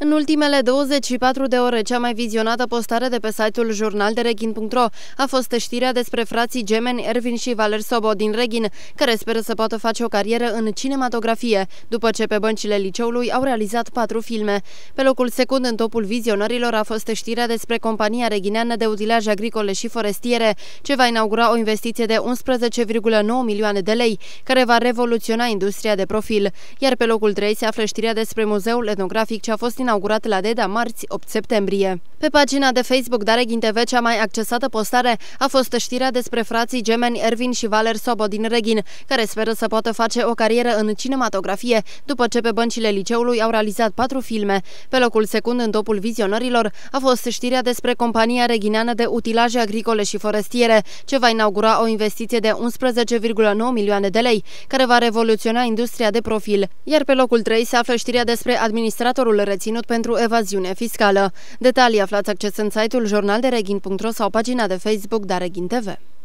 În ultimele 24 de ore, cea mai vizionată postare de pe site-ul jurnaldereghin.ro a fost știrea despre frații gemeni Ervin și Valer Sobo din Reghin, care speră să poată face o carieră în cinematografie, după ce pe băncile liceului au realizat patru filme. Pe locul secund în topul vizionărilor a fost știrea despre compania reghineană de utilaje agricole și forestiere, ce va inaugura o investiție de 11,9 milioane de lei, care va revoluționa industria de profil. Iar pe locul 3 se află știrea despre muzeul etnografic ce a fost inaugurat la DEDA marți 8 septembrie. Pe pagina de Facebook Dare TV cea mai accesată postare a fost știrea despre frații gemeni Ervin și Valer Sobo din Reghin, care speră să poată face o carieră în cinematografie după ce pe băncile liceului au realizat patru filme. Pe locul secund în topul vizionărilor a fost știrea despre compania reghineană de utilaje agricole și forestiere, ce va inaugura o investiție de 11,9 milioane de lei, care va revoluționa industria de profil. Iar pe locul 3 se află știrea despre administratorul reținut reținut pentru evaziune fiscală. Detalii aflați accesând site-ul jurnalderegin.ro sau pagina de Facebook Daregin TV.